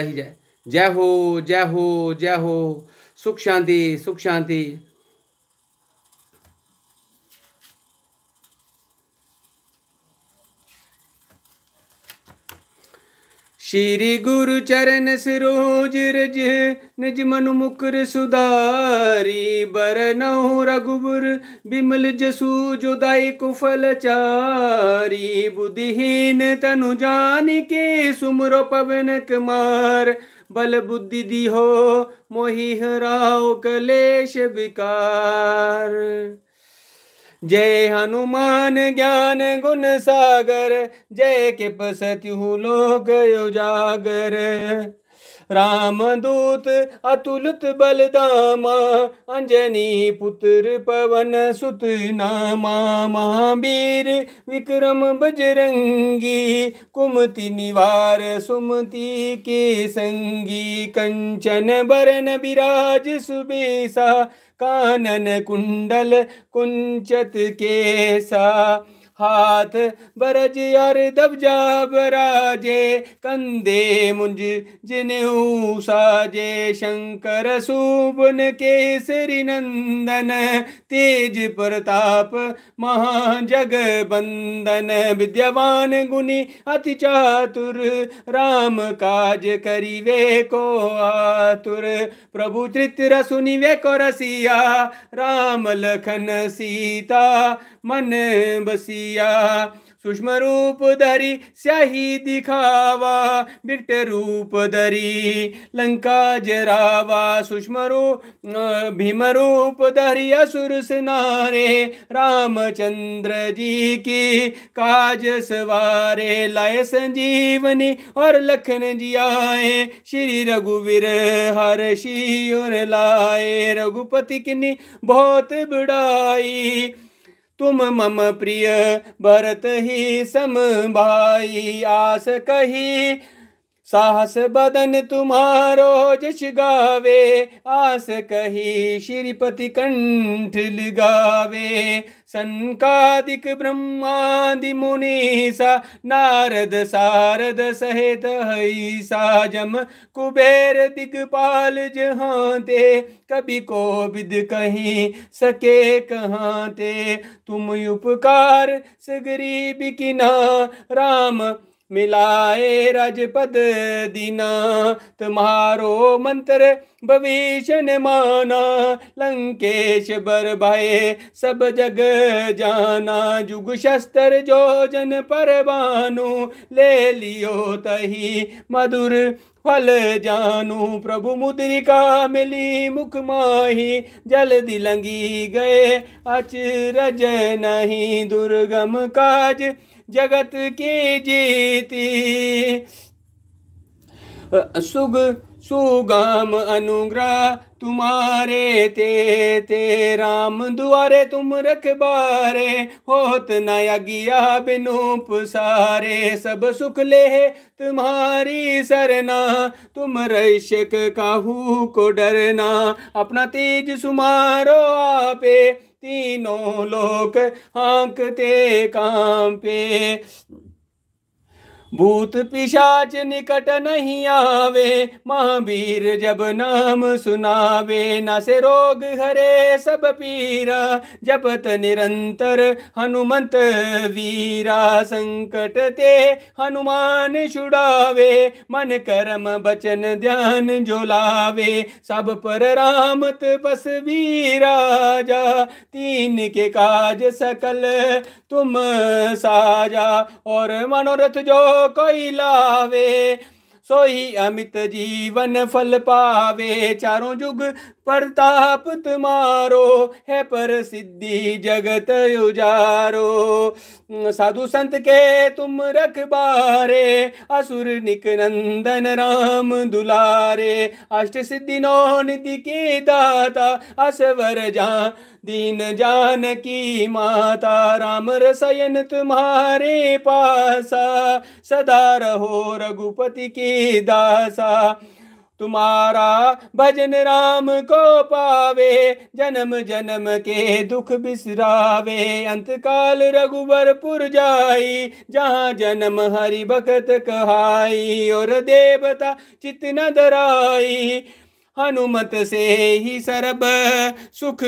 जाए जय हो जय हो जय हो सुख शांति सुख शांति श्री गुरु चरण सिरोज रज निज मनु मुकर सुधारी बरनहु रघुबर बिमल जसू जुदाई कुफल चारी बुद्धिहीन तनु जान के सुमरो पवन कुमार बल बुद्धि दी हो मोहि हराओ कलेश विकार जय हनुमान ज्ञान गुण सागर जय के पसत्यु लोक उजागर रामदूत अतुलत बलदामा अंजनी पुत्र पवन सुत महावीर विक्रम बजरंगी कुमति निवार सुमति के संगी कंचन बरन विराज सुबेसा कानन कुंडल कुञ्चत केसा हाथ बरज यार दब जा बराजे कंधे मुंज जिन्हू साजे शंकर सूबन केसरी नंदन तेज प्रताप महाजग बंदन विद्यवान गुनी अति चातुर राम काज करी वे को आतुर प्रभु तृत रसुनि वे को रसिया राम लखन सीता मन बसी किया सूक्ष्म रूप धरी स्याही दिखावा बिट रूप धरी लंका जरावा सूक्ष्म रूप भीम रूप धरी असुर सिनारे रामचंद्र जी की काज सवारे लाए संजीवनी और लखन जी आए श्री रघुवीर हर शि और लाए रघुपति किन्नी बहुत बड़ाई तुम मम प्रिय भरत ही सम भाई आस कही साहस बदन तुम्हारो जश गावे आस कही श्रीपति कंठ लगावे संकादिक ब्रह्मादि मुनीसा नारद सारद सहित हईसा जम कुबेर दिगपाल ते कभी को विद कहीं सके ते तुम उपकार सगरी बिकिना राम मिलाए रजपद दीना तुम्हारो मंत्र भविष्य माना लंकेश बर भाए सब जग जाना जुग शस्त्र जो जन पर बानु ले लियो तही मधुर फल जानू प्रभु मुद्रिका मिली मुख माही जल्दी लंगी गए अचरज नहीं दुर्गम काज जगत की जीती सुग सुगम अनुग्रह तुम्हारे ते ते राम द्वारे तुम रखबारे होत नया गिया बिनूप सारे सब सुख ले तुम्हारी सरना तुम रैशक काहू को डरना अपना तेज सुमारो आपे तीनों लोक हाँकते काम पे भूत पिशाच निकट नहीं आवे महावीर जब नाम सुनावे न से रोग हरे सब पीरा जपत निरंतर हनुमंत वीरा संकट ते हनुमान छुड़ावे मन कर्म बचन ध्यान जोलावे सब पर राम वीरा जा तीन के काज सकल तुम साजा और मनोरथ जो कैलावे सोई अमित जीवन फल पावे चारों जुग प्रताप तुम्हारो है पर सिद्धि जगत उजारो साधु संत के तुम रखबारे असुर निक नंदन राम दुलारे अष्ट सिद्धि नो निधि की दाता असवर जा दीन जान की माता राम रसयन तुम्हारे पासा सदा रहो रघुपति की दासा तुम्हारा भजन राम को पावे जन्म जन्म के दुख बिसरावे अंतकाल रघुबर रघुबरपुर जाई जहाँ जन्म हरि भगत कहाई और देवता चित न धराई हनुमत से ही सरब सुख